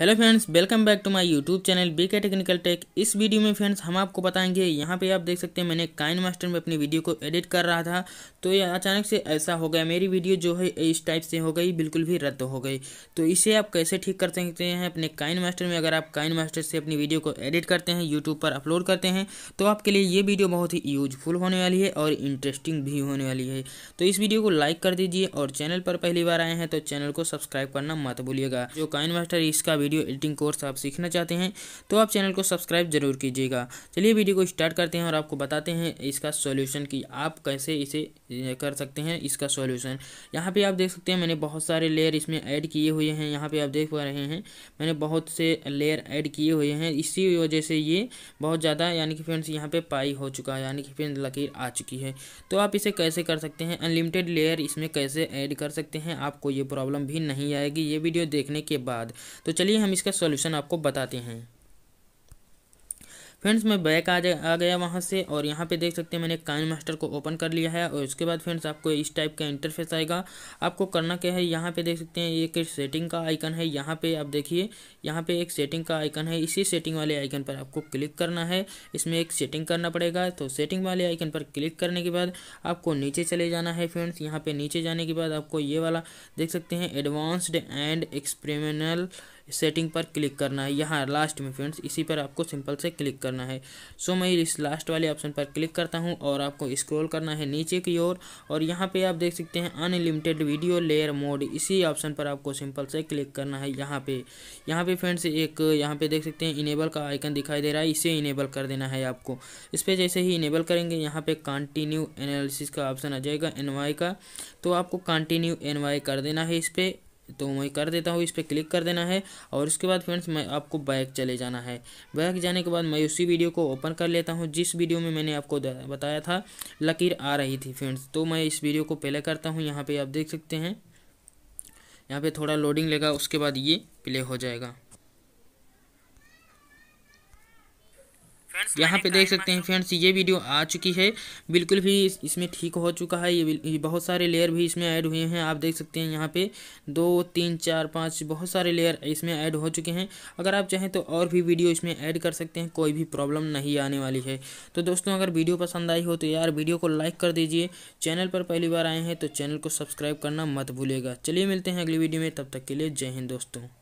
hello friends welcome back to my YouTube channel B K technical tech इस video में friends हम आपको बताएंगे यहाँ पे आप देख सकते हैं मैंने काइन मास्टर में अपनी वीडियो को एडिट कर रहा था तो ये अचानक से ऐसा हो गया मेरी वीडियो जो है इस टाइप से हो गई बिल्कुल भी रद्द हो गई तो इसे आप कैसे ठीक कर सकते हैं अपने काइन मास्टर में अगर आप काइन मास्टर से अपनी वीडियो को एडिट करते हैं यूट्यूब पर अपलोड करते हैं तो आपके लिए ये वीडियो बहुत ही यूजफुल होने वाली है और इंटरेस्टिंग भी होने वाली है तो इस वीडियो को लाइक कर दीजिए और चैनल पर पहली बार आए हैं तो चैनल को सब्सक्राइब करना मत भूलिएगा जो काइन मास्टर इसका वीडियो एडिटिंग कोर्स आप सीखना चाहते हैं तो आप चैनल को सब्सक्राइब जरूर कीजिएगा चलिए वीडियो को स्टार्ट करते हैं और आपको बताते हैं इसका सॉल्यूशन कि आप कैसे इसे कर सकते हैं इसका सॉल्यूशन यहाँ पे आप देख सकते हैं मैंने बहुत सारे लेयर इसमें ऐड किए हुए हैं यहाँ पर आप देख पा रहे हैं मैंने बहुत से लेयर ऐड किए हुए हैं इसी वजह से ये बहुत ज़्यादा यानी कि फ्रेंड्स यहाँ पे पाई हो चुका है यानी कि फ्रेंड लकीर आ चुकी है तो आप इसे कैसे कर सकते हैं अनलिमिटेड लेयर इसमें कैसे ऐड कर सकते हैं आपको ये प्रॉब्लम भी नहीं आएगी ये वीडियो देखने के बाद तो चलिए चलिए हम इसका सॉल्यूशन आपको बताते हैं फ्रेंड्स मैं बैक आ जा आ गया वहाँ से और यहाँ पे देख सकते हैं मैंने काइन मास्टर को ओपन कर लिया है और उसके बाद फ्रेंड्स आपको इस टाइप का इंटरफेस आएगा आपको करना क्या है यहाँ पे देख सकते हैं एक सेटिंग का आइकन है यहाँ पे आप देखिए यहाँ पे एक सेटिंग का आइकन है इसी सेटिंग वाले आइकन पर आपको क्लिक करना है इसमें एक सेटिंग करना पड़ेगा तो सेटिंग वाले आइकन पर क्लिक करने के बाद आपको नीचे चले जाना है फ्रेंड्स यहाँ पर नीचे जाने के बाद आपको ये वाला देख सकते हैं एडवांस्ड एंड एक्सपेरिमेंटल सेटिंग पर क्लिक करना है यहाँ लास्ट में फ्रेंड्स इसी पर आपको सिंपल से क्लिक करना है सो मैं इस लास्ट वाले ऑप्शन पर क्लिक करता हूँ और आपको स्क्रॉल करना है नीचे की ओर और, और यहाँ पे आप देख सकते हैं अनलिमिटेड वीडियो लेयर मोड इसी ऑप्शन पर आपको सिंपल से क्लिक करना है यहाँ पे यहाँ पे फ्रेंड्स एक यहाँ पे देख सकते हैं इनेबल का आइकन दिखाई दे रहा है इसे इनेबल कर देना है आपको इस पर जैसे ही इनेबल करेंगे यहाँ पे कंटिन्यू एनालिसिस का ऑप्शन आ जाएगा एन का तो आपको कंटिन्यू एन कर देना है इस पर तो मैं कर देता हूँ इस पर क्लिक कर देना है और उसके बाद फ्रेंड्स मैं आपको बैक चले जाना है बैक जाने के बाद मैं उसी वीडियो को ओपन कर लेता हूँ जिस वीडियो में मैंने आपको बताया था लकीर आ रही थी फ्रेंड्स तो मैं इस वीडियो को पहले करता हूँ यहाँ पर आप देख सकते हैं यहाँ पर थोड़ा लोडिंग लेगा उसके बाद ये प्ले हो जाएगा यहाँ पे देख सकते हैं फ्रेंड्स ये वीडियो आ चुकी है बिल्कुल भी इसमें ठीक हो चुका है ये बहुत सारे लेयर भी इसमें ऐड हुए हैं आप देख सकते हैं यहाँ पे दो तीन चार पाँच बहुत सारे लेयर इसमें ऐड हो चुके हैं अगर आप चाहें तो और भी वीडियो इसमें ऐड कर सकते हैं कोई भी प्रॉब्लम नहीं आने वाली है तो दोस्तों अगर वीडियो पसंद आई हो तो यार वीडियो को लाइक कर दीजिए चैनल पर पहली बार आए हैं तो चैनल को सब्सक्राइब करना मत भूलेगा चलिए मिलते हैं अगली वीडियो में तब तक के लिए जय हिंद दोस्तों